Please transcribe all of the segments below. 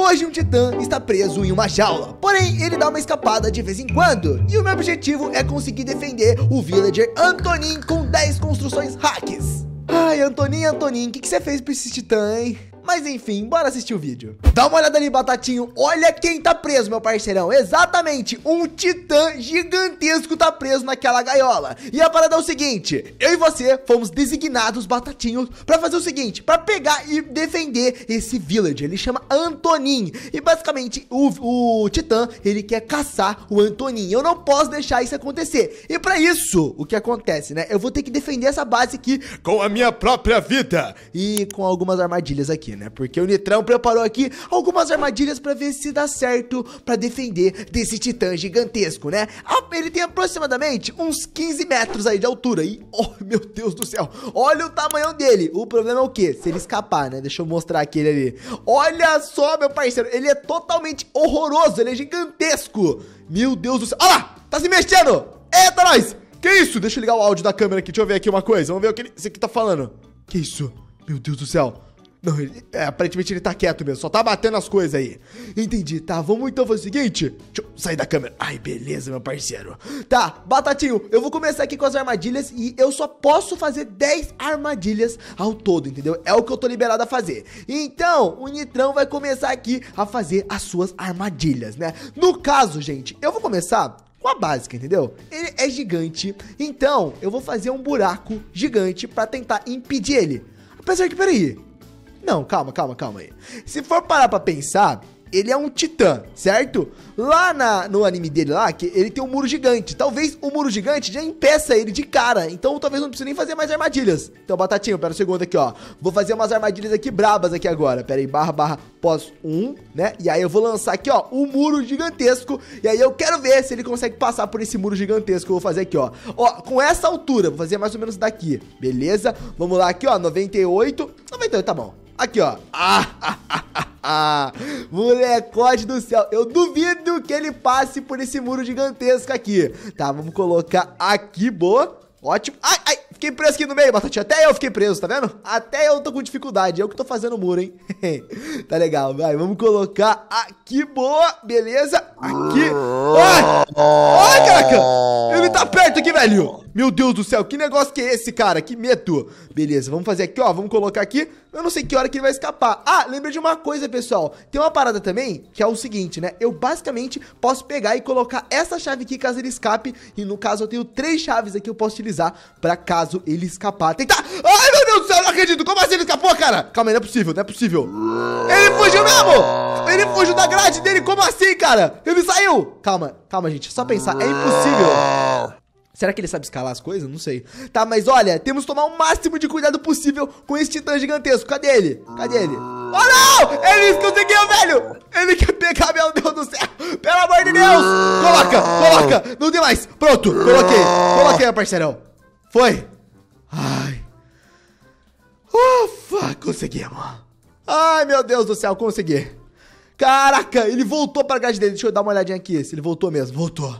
Hoje um titã está preso em uma jaula, porém ele dá uma escapada de vez em quando. E o meu objetivo é conseguir defender o villager Antonin com 10 construções hacks. Ai, Antonin, Antonin, o que, que você fez pra esse titã, hein? Mas enfim, bora assistir o vídeo. Dá uma olhada ali, Batatinho. Olha quem tá preso, meu parceirão. Exatamente, um titã gigantesco tá preso naquela gaiola. E a parada é o seguinte, eu e você fomos designados, Batatinho, pra fazer o seguinte, pra pegar e defender esse village. Ele chama Antonin. E basicamente, o, o titã, ele quer caçar o Antonin. Eu não posso deixar isso acontecer. E pra isso, o que acontece, né? Eu vou ter que defender essa base aqui com a minha própria vida. E com algumas armadilhas aqui, né? né? Porque o Nitrão preparou aqui algumas armadilhas para ver se dá certo para defender desse titã gigantesco, né? Ah, ele tem aproximadamente uns 15 metros aí de altura. E, oh, meu Deus do céu, olha o tamanho dele. O problema é o quê? Se ele escapar, né? Deixa eu mostrar aquele ali. Olha só, meu parceiro, ele é totalmente horroroso, ele é gigantesco. Meu Deus do céu. Olha lá, tá se mexendo. Eita, nós. Que isso? Deixa eu ligar o áudio da câmera aqui, deixa eu ver aqui uma coisa. Vamos ver o que ele... Esse aqui tá falando. Que isso? Meu Deus do céu. Não, ele, é, aparentemente ele tá quieto mesmo, só tá batendo as coisas aí. Entendi, tá, vamos então fazer o seguinte. Deixa eu sair da câmera. Ai, beleza, meu parceiro. Tá, Batatinho, eu vou começar aqui com as armadilhas e eu só posso fazer 10 armadilhas ao todo, entendeu? É o que eu tô liberado a fazer. Então, o Nitrão vai começar aqui a fazer as suas armadilhas, né? No caso, gente, eu vou começar com a básica, entendeu? Ele é gigante, então eu vou fazer um buraco gigante para tentar impedir ele. Apesar que, peraí, não, calma, calma, calma aí. Se for parar pra pensar, ele é um titã, certo? Lá na, no anime dele lá, que ele tem um muro gigante. Talvez o muro gigante já impeça ele de cara. Então talvez não precise nem fazer mais armadilhas. Então, Batatinho, pera um segundo aqui, ó. Vou fazer umas armadilhas aqui brabas aqui agora. Pera aí, barra, barra, pós 1, né? E aí eu vou lançar aqui, ó, um muro gigantesco. E aí eu quero ver se ele consegue passar por esse muro gigantesco. Eu vou fazer aqui, ó. Ó, com essa altura, vou fazer mais ou menos daqui. Beleza? Vamos lá aqui, ó, 98. 98, tá bom. Aqui, ó. Ah, ah, ah, ah, molecote do céu. Eu duvido que ele passe por esse muro gigantesco aqui. Tá, vamos colocar aqui, boa. Ótimo. Ai, ai, fiquei preso aqui no meio, Batatinha. Até eu fiquei preso, tá vendo? Até eu tô com dificuldade. Eu que tô fazendo o muro, hein? tá legal, vai. Vamos colocar aqui, boa. Beleza. Aqui. Ai, ai, caraca. Ele tá perto aqui, velho. Meu Deus do céu, que negócio que é esse, cara? Que medo. Beleza, vamos fazer aqui, ó. Vamos colocar aqui. Eu não sei que hora que ele vai escapar. Ah, lembra de uma coisa, pessoal. Tem uma parada também, que é o seguinte, né? Eu basicamente posso pegar e colocar essa chave aqui caso ele escape. E no caso, eu tenho três chaves aqui que eu posso utilizar pra caso ele escapar. Tentar... Ai, meu Deus do céu, não acredito. Como assim ele escapou, cara? Calma aí, não é possível, não é possível. Ele fugiu mesmo! Ele fugiu da grade dele, como assim, cara? Ele saiu! Calma, calma, gente. É só pensar. É impossível. Será que ele sabe escalar as coisas? Não sei. Tá, mas olha, temos que tomar o máximo de cuidado possível com esse titã gigantesco. Cadê ele? Cadê ele? Oh, não! Ele conseguiu, velho! Ele quer pegar, meu Deus do céu! Pelo amor de Deus! Coloca, coloca! Não tem mais! Pronto, coloquei. Coloquei, meu parceirão. Foi. Ai. Oh, Ufa, conseguimos. Ai, meu Deus do céu, consegui. Caraca, ele voltou pra grade dele. Deixa eu dar uma olhadinha aqui. Se ele voltou mesmo, voltou.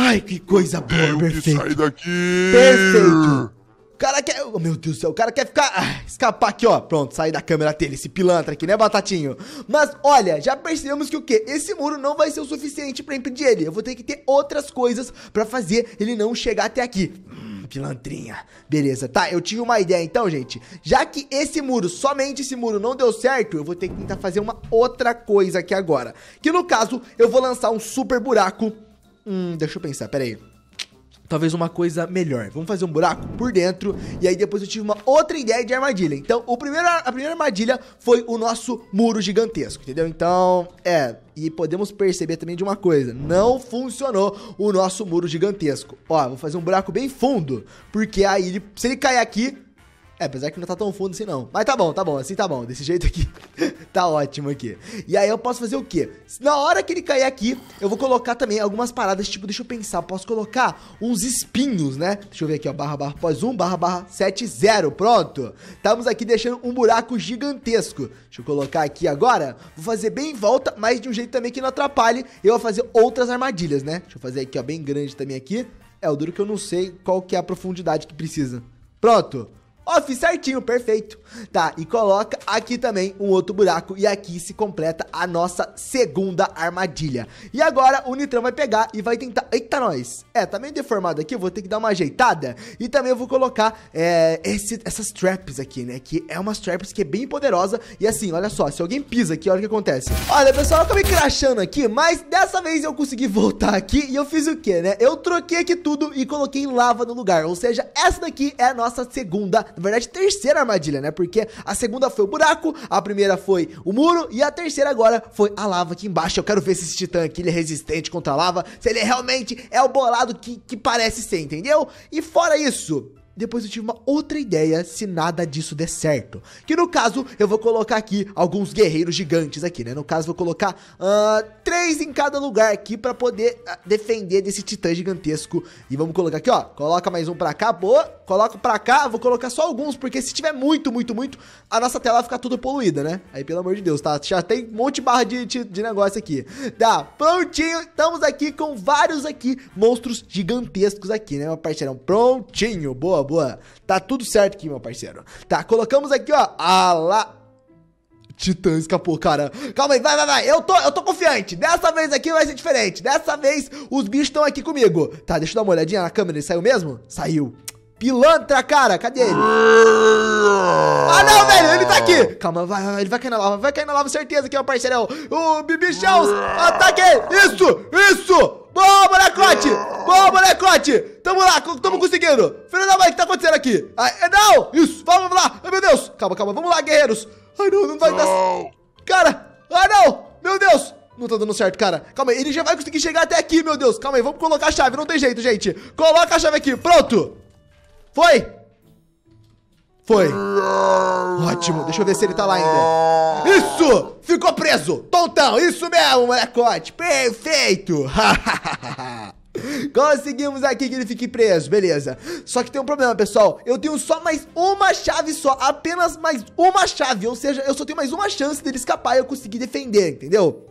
Ai, que coisa boa, Tenho perfeito. Que sair daqui. Perfeito. O cara quer. Oh, meu Deus do céu, o cara quer ficar. Ah, escapar aqui, ó. Pronto, sair da câmera dele, esse pilantra aqui, né, Batatinho? Mas olha, já percebemos que o quê? Esse muro não vai ser o suficiente pra impedir ele. Eu vou ter que ter outras coisas pra fazer ele não chegar até aqui. Hum, pilantrinha. Beleza, tá, eu tive uma ideia então, gente. Já que esse muro, somente esse muro não deu certo, eu vou ter que tentar fazer uma outra coisa aqui agora. Que no caso, eu vou lançar um super buraco Hum, deixa eu pensar, peraí. Talvez uma coisa melhor. Vamos fazer um buraco por dentro. E aí depois eu tive uma outra ideia de armadilha. Então, o primeiro, a primeira armadilha foi o nosso muro gigantesco, entendeu? Então, é. E podemos perceber também de uma coisa: não funcionou o nosso muro gigantesco. Ó, vou fazer um buraco bem fundo. Porque aí, ele, se ele cair aqui, é, apesar que não tá tão fundo assim não. Mas tá bom, tá bom, assim tá bom. Desse jeito aqui, tá ótimo aqui. E aí eu posso fazer o quê? Na hora que ele cair aqui, eu vou colocar também algumas paradas, tipo, deixa eu pensar, posso colocar uns espinhos, né? Deixa eu ver aqui, ó, barra, barra, pós 1, barra, barra, 7, 0, pronto. Estamos aqui deixando um buraco gigantesco. Deixa eu colocar aqui agora, vou fazer bem em volta, mas de um jeito também que não atrapalhe. Eu vou fazer outras armadilhas, né? Deixa eu fazer aqui, ó, bem grande também aqui. É, o duro que eu não sei qual que é a profundidade que precisa. Pronto. Ó, fiz certinho, perfeito. Tá, e coloca aqui também um outro buraco e aqui se completa a nossa segunda armadilha. E agora o Nitrão vai pegar e vai tentar... Eita, nós! É, tá meio deformado aqui, eu vou ter que dar uma ajeitada. E também eu vou colocar é, esse, essas traps aqui, né? Que é umas traps que é bem poderosa. E assim, olha só, se alguém pisa aqui, olha o que acontece. Olha, pessoal, eu acabei crachando aqui, mas dessa vez eu consegui voltar aqui e eu fiz o quê, né? Eu troquei aqui tudo e coloquei lava no lugar. Ou seja, essa daqui é a nossa segunda na verdade, terceira armadilha, né? Porque a segunda foi o buraco, a primeira foi o muro e a terceira agora foi a lava aqui embaixo. Eu quero ver se esse titã aqui ele é resistente contra a lava, se ele realmente é o bolado que, que parece ser, entendeu? E fora isso, depois eu tive uma outra ideia se nada disso der certo. Que no caso, eu vou colocar aqui alguns guerreiros gigantes aqui, né? No caso, vou colocar uh, três em cada lugar aqui para poder ah, defender desse titã gigantesco. E vamos colocar aqui, ó. Coloca mais um pra cá, boa. Coloca pra cá, vou colocar só alguns, porque se tiver muito, muito, muito, a nossa tela fica toda poluída, né? Aí, pelo amor de Deus, tá? Já tem um monte de barra de, de, de negócio aqui. Tá, prontinho. Estamos aqui com vários aqui monstros gigantescos aqui, né, meu parceirão? Prontinho, boa, boa. Tá tudo certo aqui, meu parceiro. Tá, colocamos aqui, ó, a lá... Titã escapou, cara. Calma aí, vai, vai, vai. Eu tô, eu tô confiante. Dessa vez aqui vai ser diferente. Dessa vez os bichos estão aqui comigo. Tá, deixa eu dar uma olhadinha na câmera. Ele saiu mesmo? Saiu. Pilantra, cara, cadê ele? Ah, não, velho, ele tá aqui. Calma, vai, vai, ele vai cair na lava, vai cair na lava, certeza aqui, meu é o parceirão. O Bibichão, ataque! Isso, isso, Boa, molecote! Boa, molecote! Tamo lá, tamo conseguindo! Filho da mãe, o que tá acontecendo aqui? Ah, não! Isso, vamos lá! Ai, meu Deus! Calma, calma, vamos lá, guerreiros! Ai, não, não vai dar... Cara! Ai, não! Meu Deus! Não tá dando certo, cara. Calma aí, ele já vai conseguir chegar até aqui, meu Deus. Calma aí, vamos colocar a chave. Não tem jeito, gente. Coloca a chave aqui. Pronto. Foi. Foi. Ótimo. Deixa eu ver se ele tá lá ainda. Isso! Ficou preso. Tontão. Isso mesmo, molecote. Perfeito. Conseguimos aqui que ele fique preso, beleza. Só que tem um problema, pessoal. Eu tenho só mais uma chave só, apenas mais uma chave. Ou seja, eu só tenho mais uma chance dele escapar e eu conseguir defender, entendeu?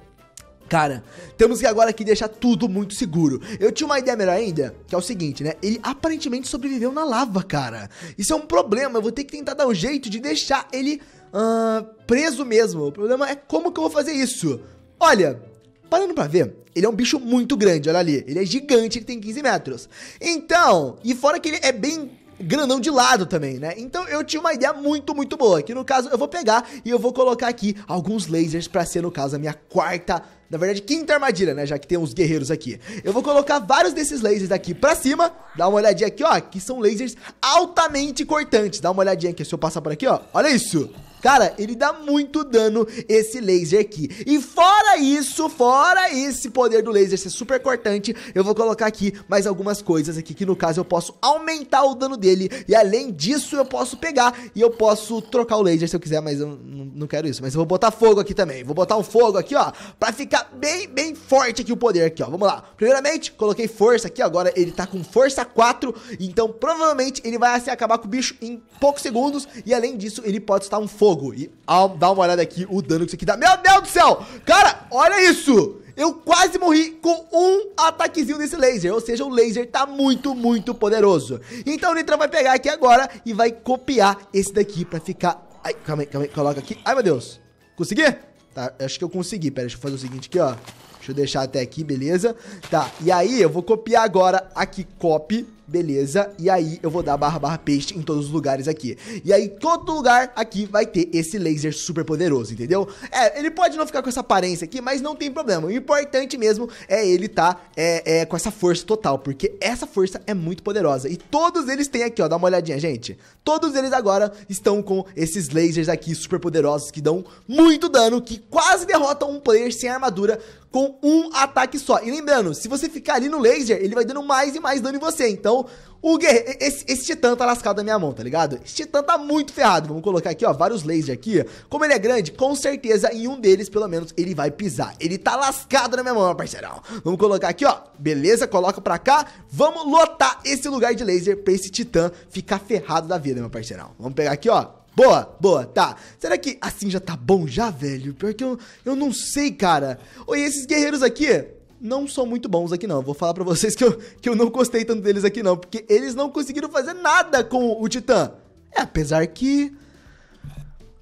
Cara, temos que agora aqui deixar tudo muito seguro. Eu tinha uma ideia melhor ainda, que é o seguinte, né? Ele aparentemente sobreviveu na lava, cara. Isso é um problema, eu vou ter que tentar dar um jeito de deixar ele uh, preso mesmo. O problema é como que eu vou fazer isso. Olha, Parando pra ver, ele é um bicho muito grande, olha ali. Ele é gigante, ele tem 15 metros. Então, e fora que ele é bem grandão de lado também, né? Então eu tinha uma ideia muito, muito boa, que no caso eu vou pegar e eu vou colocar aqui alguns lasers para ser no caso a minha quarta, na verdade quinta armadilha, né? Já que tem uns guerreiros aqui. Eu vou colocar vários desses lasers aqui para cima, dá uma olhadinha aqui, ó, que são lasers altamente cortantes. Dá uma olhadinha aqui, se eu passar por aqui, ó, olha isso. Cara, ele dá muito dano esse laser aqui. E fora isso, fora esse poder do laser ser super cortante, eu vou colocar aqui mais algumas coisas aqui, que no caso eu posso aumentar o dano dele. E além disso, eu posso pegar e eu posso trocar o laser se eu quiser, mas eu não quero isso. Mas eu vou botar fogo aqui também. Vou botar um fogo aqui, ó, pra ficar bem, bem forte aqui o poder aqui, ó. Vamos lá. Primeiramente, coloquei força aqui, agora ele tá com força 4, então provavelmente ele vai assim, acabar com o bicho em poucos segundos. E além disso, ele pode estar um fogo jogo. E ao, dá uma olhada aqui o dano que isso aqui dá. Meu Deus do céu! Cara, olha isso! Eu quase morri com um ataquezinho desse laser, ou seja, o laser tá muito, muito poderoso. Então o Nitro vai pegar aqui agora e vai copiar esse daqui pra ficar... Ai, calma aí, calma aí, coloca aqui. Ai, meu Deus. Consegui? Tá, acho que eu consegui. Pera, deixa eu fazer o seguinte aqui, ó. Deixa eu deixar até aqui, beleza? Tá, e aí eu vou copiar agora aqui, copy beleza? E aí eu vou dar barra barra paste em todos os lugares aqui. E aí todo lugar aqui vai ter esse laser super poderoso, entendeu? É, ele pode não ficar com essa aparência aqui, mas não tem problema. O importante mesmo é ele tá é, é, com essa força total, porque essa força é muito poderosa. E todos eles têm aqui, ó, dá uma olhadinha, gente. Todos eles agora estão com esses lasers aqui super poderosos que dão muito dano, que quase derrotam um player sem armadura com um ataque só. E lembrando, se você ficar ali no laser, ele vai dando mais e mais dano em você. Então, então, o esse, esse, titã tá lascado na minha mão, tá ligado? Esse titã tá muito ferrado. Vamos colocar aqui, ó, vários lasers aqui. Como ele é grande, com certeza em um deles, pelo menos, ele vai pisar. Ele tá lascado na minha mão, parceirão. Vamos colocar aqui, ó. Beleza, coloca pra cá. Vamos lotar esse lugar de laser pra esse titã ficar ferrado da vida, meu parceirão. Vamos pegar aqui, ó. Boa, boa, tá. Será que assim já tá bom já, velho? Pior que eu, eu não sei, cara. Oi, esses guerreiros aqui, não são muito bons aqui não. Eu vou falar para vocês que eu, que eu não gostei tanto deles aqui não, porque eles não conseguiram fazer nada com o Titã. É, apesar que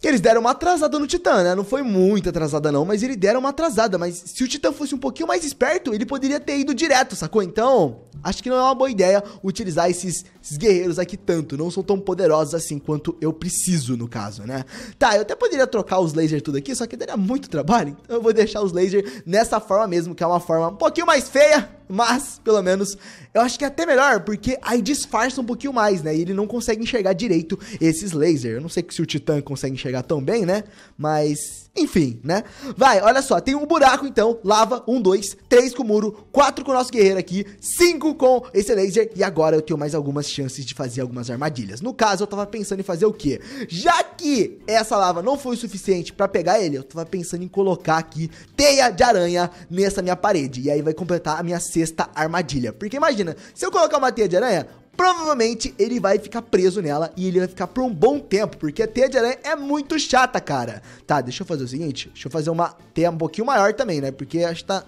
eles deram uma atrasada no Titã, né? Não foi muito atrasada, não, mas eles deram uma atrasada. Mas se o Titã fosse um pouquinho mais esperto, ele poderia ter ido direto, sacou? Então, acho que não é uma boa ideia utilizar esses, esses guerreiros aqui tanto. Não são tão poderosos assim quanto eu preciso, no caso, né? Tá, eu até poderia trocar os lasers tudo aqui, só que daria muito trabalho. Então eu vou deixar os lasers nessa forma mesmo, que é uma forma um pouquinho mais feia, mas pelo menos eu acho que é até melhor, porque aí disfarça um pouquinho mais, né? E ele não consegue enxergar direito esses lasers. Eu não sei se o Titã consegue enxergar tão bem, né? Mas enfim, né? Vai, olha só, tem um buraco então, lava, um, dois, três com o muro, quatro com o nosso guerreiro aqui, cinco com esse laser, e agora eu tenho mais algumas chances de fazer algumas armadilhas. No caso, eu tava pensando em fazer o quê? Já que essa lava não foi o suficiente pra pegar ele, eu tava pensando em colocar aqui teia de aranha nessa minha parede, e aí vai completar a minha sexta armadilha. Porque imagina, se eu colocar uma teia de aranha, provavelmente ele vai ficar preso nela e ele vai ficar por um bom tempo, porque a teia de aranha é muito chata, cara. Tá, deixa eu fazer o seguinte, deixa eu fazer uma teia um pouquinho maior também, né? Porque acho que tá...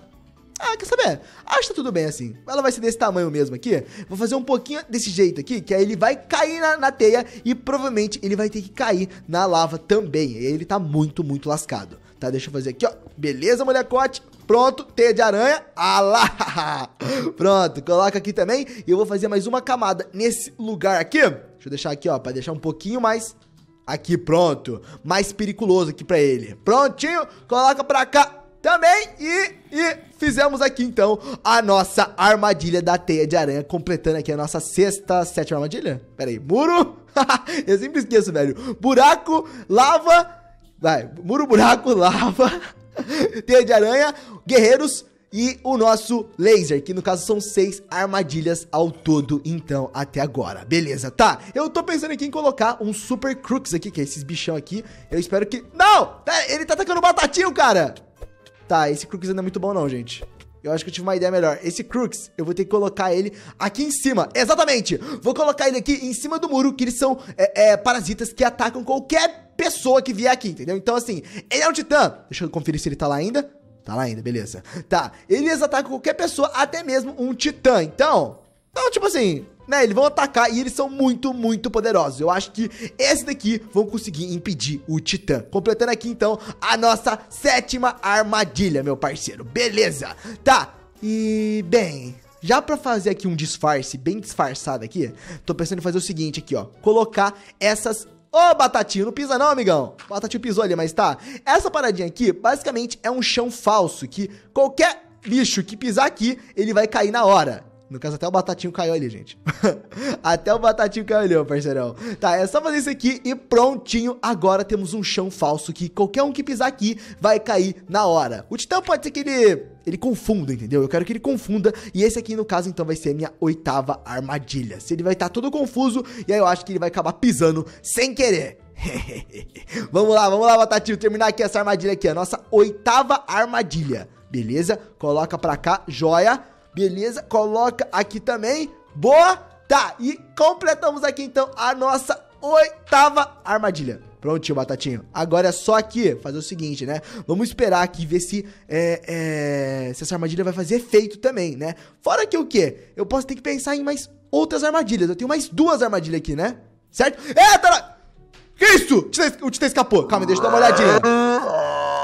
Ah, quer saber? Acho que tá tudo bem assim. Ela vai ser desse tamanho mesmo aqui. Vou fazer um pouquinho desse jeito aqui, que aí ele vai cair na, na teia e provavelmente ele vai ter que cair na lava também. E ele tá muito, muito lascado. Tá, deixa eu fazer aqui, ó. Beleza, molecote? Pronto, teia de aranha. Ah lá! Pronto, coloca aqui também. E eu vou fazer mais uma camada nesse lugar aqui. Deixa eu deixar aqui, ó, pra deixar um pouquinho mais... Aqui, pronto. Mais periculoso aqui pra ele. Prontinho, coloca pra cá também e, e fizemos aqui então a nossa armadilha da teia de aranha, completando aqui a nossa sexta, sétima armadilha. Pera aí, muro, eu sempre esqueço, velho, buraco, lava, vai, muro, buraco, lava, Teia de aranha, guerreiros e o nosso laser, que no caso são seis armadilhas ao todo, então, até agora. Beleza, tá? Eu tô pensando aqui em colocar um super crux aqui, que é esses bichão aqui. Eu espero que... Não! Ele tá atacando o batatinho, cara! Tá, esse crux ainda não é muito bom não, gente. Eu acho que eu tive uma ideia melhor. Esse Crux, eu vou ter que colocar ele aqui em cima. Exatamente! Vou colocar ele aqui em cima do muro, que eles são é, é, parasitas que atacam qualquer pessoa que vier aqui, entendeu? Então, assim, ele é um titã. Deixa eu conferir se ele tá lá ainda. Tá lá ainda, beleza. Tá, eles atacam qualquer pessoa, até mesmo um titã. Então, então tipo assim, né? Eles vão atacar e eles são muito, muito poderosos. Eu acho que esse daqui vão conseguir impedir o Titã. Completando aqui, então, a nossa sétima armadilha, meu parceiro. Beleza. Tá. E, bem, já para fazer aqui um disfarce bem disfarçado aqui, tô pensando em fazer o seguinte aqui, ó. Colocar essas... Ô, oh, Batatinho, não pisa não, amigão. Batatinho pisou ali, mas tá. Essa paradinha aqui, basicamente, é um chão falso que qualquer bicho que pisar aqui, ele vai cair na hora. No caso, até o batatinho caiu ali, gente. até o batatinho caiu ali, meu parceirão. Tá, é só fazer isso aqui e prontinho. Agora temos um chão falso que qualquer um que pisar aqui vai cair na hora. O Titã pode ser que ele ele confunda, entendeu? Eu quero que ele confunda. E esse aqui, no caso, então, vai ser a minha oitava armadilha. Se ele vai estar tá todo confuso, e aí eu acho que ele vai acabar pisando sem querer. vamos lá, vamos lá, Batatinho, terminar aqui essa armadilha aqui, a nossa oitava armadilha. Beleza? Coloca pra cá, joia beleza? Coloca aqui também. Boa! Tá, e completamos aqui então a nossa oitava armadilha. Prontinho, Batatinho. Agora é só aqui fazer o seguinte, né? Vamos esperar aqui ver se, é, é, se essa armadilha vai fazer efeito também, né? Fora que o quê? Eu posso ter que pensar em mais outras armadilhas. Eu tenho mais duas armadilhas aqui, né? Certo? É, tá Que isso? O Titã escapou. Calma, deixa eu dar uma olhadinha.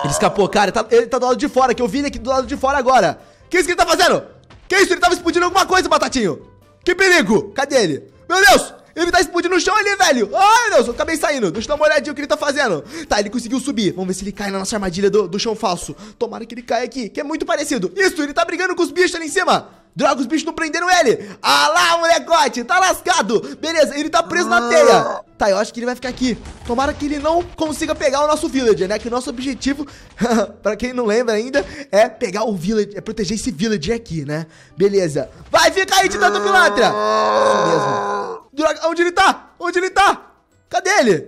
Ele escapou, cara. Ele tá, ele tá do lado de fora, que eu vi ele aqui do lado de fora agora. O que isso que ele tá fazendo? Que isso? Ele tava explodindo alguma coisa, Batatinho. Que perigo. Cadê ele? Meu Deus! Ele tá explodindo no chão ali, velho. Ai, meu Deus, eu acabei saindo. Deixa eu dar uma olhadinha o que ele tá fazendo. Tá, ele conseguiu subir. Vamos ver se ele cai na nossa armadilha do, do chão falso. Tomara que ele caia aqui, que é muito parecido. Isso, ele tá brigando com os bichos ali em cima. Droga, os bichos não prenderam ele. Ah lá, molecote, tá lascado. Beleza, ele tá preso na ah. teia. Tá, eu acho que ele vai ficar aqui. Tomara que ele não consiga pegar o nosso villager, né? Que o nosso objetivo, pra quem não lembra ainda, é pegar o villager, é proteger esse villager aqui, né? Beleza. Vai, fica aí, Titã do Pilatra! Isso mesmo. Droga, onde ele tá? Onde ele tá? Cadê ele?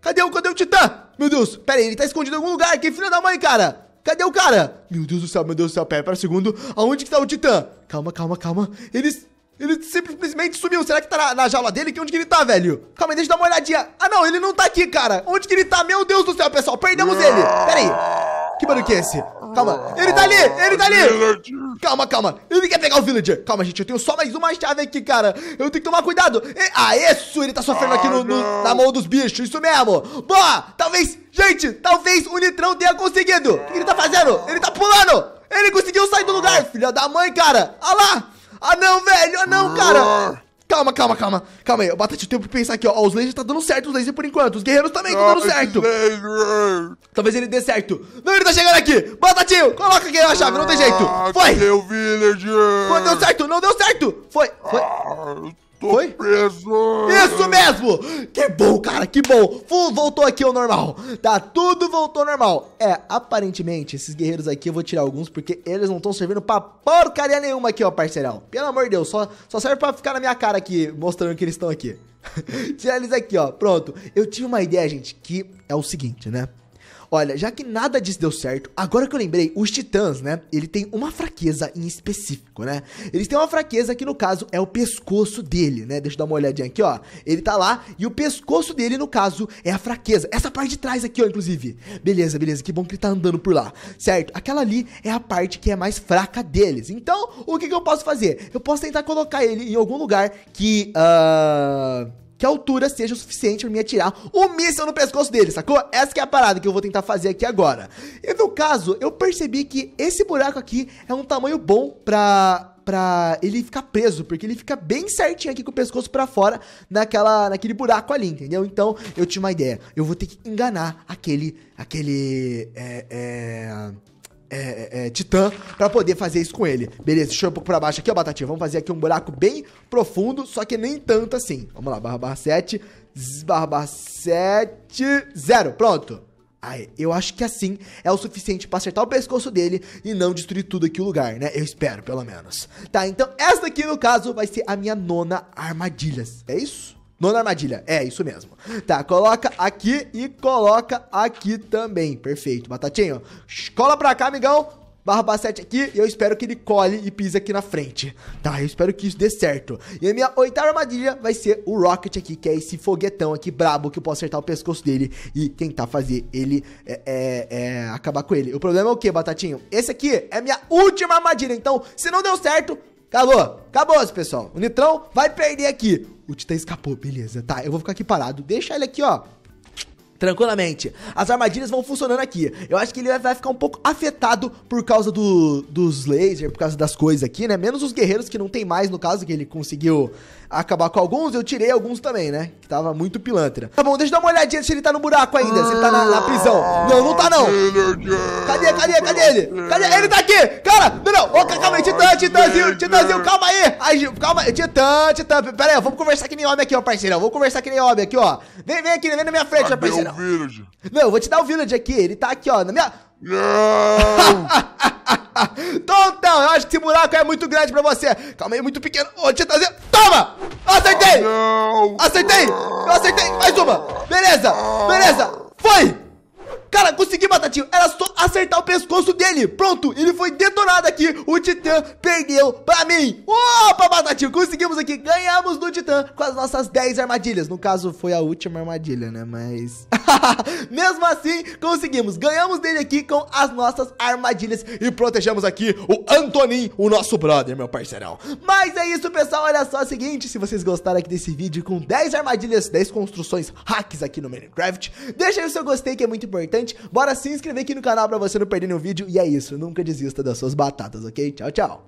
Cadê o, cadê o Titã? Meu Deus, pera aí, ele tá escondido em algum lugar. aqui, filha da mãe, cara! Cadê o cara? Meu Deus do céu, meu Deus do céu, pera, pera um segundo. Aonde que tá o Titã? Calma, calma, calma. Eles... Ele simplesmente sumiu. Será que tá na, na, jaula dele? Onde que ele tá, velho? Calma aí, deixa eu dar uma olhadinha. Ah, não, ele não tá aqui, cara. Onde que ele tá? Meu Deus do céu, pessoal. Perdemos ele. Pera aí. Que barulho que é esse? Calma. Ele tá ali, ele tá ali. Calma, calma. Ele quer pegar o villager. Calma, gente. Eu tenho só mais uma chave aqui, cara. Eu tenho que tomar cuidado. E... Ah, isso. Ele tá sofrendo aqui no, no, na mão dos bichos. Isso mesmo. Boa. Talvez... Gente, talvez o Nitrão tenha conseguido. O que ele tá fazendo? Ele tá pulando. Ele conseguiu sair do lugar, filha da mãe, cara. Olha lá. Ah não, velho! Ah não, cara! Ah. Calma, calma, calma. Calma aí, Batati, eu tenho que pensar aqui, ó. Os lasers tá dando certo, os lasers por enquanto. Os guerreiros também estão dando ah, certo. Talvez ele dê certo. Não, ele tá chegando aqui. Batatinho, coloca aqui a chave, não tem jeito. Ah, foi. Foi, deu certo, não deu certo. Foi, foi. Tô Foi? preso! Isso mesmo! Que bom, cara, que bom! Voltou aqui ao normal. Tá, tudo voltou ao normal. É, aparentemente, esses guerreiros aqui eu vou tirar alguns porque eles não estão servindo pra porcaria nenhuma aqui, ó, parceirão. Pelo amor de Deus, só, só serve pra ficar na minha cara aqui, mostrando que eles estão aqui. Tirar eles aqui, ó, pronto. Eu tive uma ideia, gente, que é o seguinte, né? Olha, já que nada disso deu certo, agora que eu lembrei, os titãs, né? Ele tem uma fraqueza em específico, né? Eles têm uma fraqueza que, no caso, é o pescoço dele, né? Deixa eu dar uma olhadinha aqui, ó. Ele tá lá e o pescoço dele, no caso, é a fraqueza. Essa parte de trás aqui, ó, inclusive. Beleza, beleza, que bom que ele tá andando por lá, certo? Aquela ali é a parte que é mais fraca deles. Então, o que, que eu posso fazer? Eu posso tentar colocar ele em algum lugar que. Uh que a altura seja o suficiente para me atirar o um míssil no pescoço dele, sacou? Essa que é a parada que eu vou tentar fazer aqui agora. E no caso, eu percebi que esse buraco aqui é um tamanho bom pra pra ele ficar preso, porque ele fica bem certinho aqui com o pescoço para fora naquela, naquele buraco ali, entendeu? Então eu tinha uma ideia, eu vou ter que enganar aquele, aquele, é, é é, é, é, titã para poder fazer isso com ele. Beleza, deixa eu um pouco pra baixo aqui, ó, Batatinha. Vamos fazer aqui um buraco bem profundo, só que nem tanto assim. Vamos lá, barra barra 7, barra barra 7, 0. Pronto. Ai, eu acho que assim é o suficiente para acertar o pescoço dele e não destruir tudo aqui o lugar, né? Eu espero, pelo menos. Tá, então essa aqui, no caso, vai ser a minha nona armadilha. É isso? Nona armadilha. É, isso mesmo. Tá, coloca aqui e coloca aqui também. Perfeito, batatinho. Cola pra cá, amigão. Barra Bassete aqui e eu espero que ele colhe e pise aqui na frente. Tá, eu espero que isso dê certo. E a minha oitava armadilha vai ser o Rocket aqui, que é esse foguetão aqui brabo que eu posso acertar o pescoço dele e tentar tá fazer ele é, é, é, acabar com ele. O problema é o que, Batatinho? Esse aqui é a minha última armadilha, então se não deu certo, Acabou. Acabou, pessoal. O Nitrão vai perder aqui. O Titã escapou, beleza. Tá, eu vou ficar aqui parado. Deixa ele aqui, ó. Tranquilamente. As armadilhas vão funcionando aqui. Eu acho que ele vai ficar um pouco afetado por causa do, dos lasers, por causa das coisas aqui, né? Menos os guerreiros que não tem mais, no caso, que ele conseguiu acabar com alguns, eu tirei alguns também, né? Que tava muito pilantra. Tá bom, deixa eu dar uma olhadinha se ele tá no buraco ainda, se ele tá na, na prisão. Não, não tá não. Cadê, cadê, cadê ele? Cadê? Ele tá aqui! Cara, não, não. Ô, calma aí, Titã, Titãzinho, Titãzinho, calma aí. Ai, calma aí, Titã, Titã. Pera aí, vamos conversar que nem homem aqui, ó, parceirão. Vamos conversar que nem homem aqui, ó. Vem, vem aqui, vem na minha frente, ó, parceirão. Não, eu vou te dar o village aqui. Ele tá aqui, ó, na minha... Não! Tontão, então, eu acho que esse buraco é muito grande pra você. Calma aí, é muito pequeno. Vou te trazer. Toma! Acertei! Não! Acertei! Eu acertei! Mais uma! Beleza! Beleza! Foi! Cara, consegui, Batatinho. Era só acertar o pescoço dele. Pronto, ele foi detonado aqui. O Titã perdeu pra mim. Opa, Batatinho, conseguimos aqui. Ganhamos do Titã com as nossas 10 armadilhas. No caso, foi a última armadilha, né? Mas... Mesmo assim, conseguimos. Ganhamos dele aqui com as nossas armadilhas e protegemos aqui o Antonin, o nosso brother, meu parceirão. Mas é isso, pessoal. Olha só é o seguinte, se vocês gostaram aqui desse vídeo com 10 armadilhas, 10 construções hacks aqui no Minecraft, deixa aí o seu gostei que é muito importante. Bora se inscrever aqui no canal pra vocês você não perder nenhum vídeo. E é isso, nunca desista das suas batatas, ok? Tchau, tchau!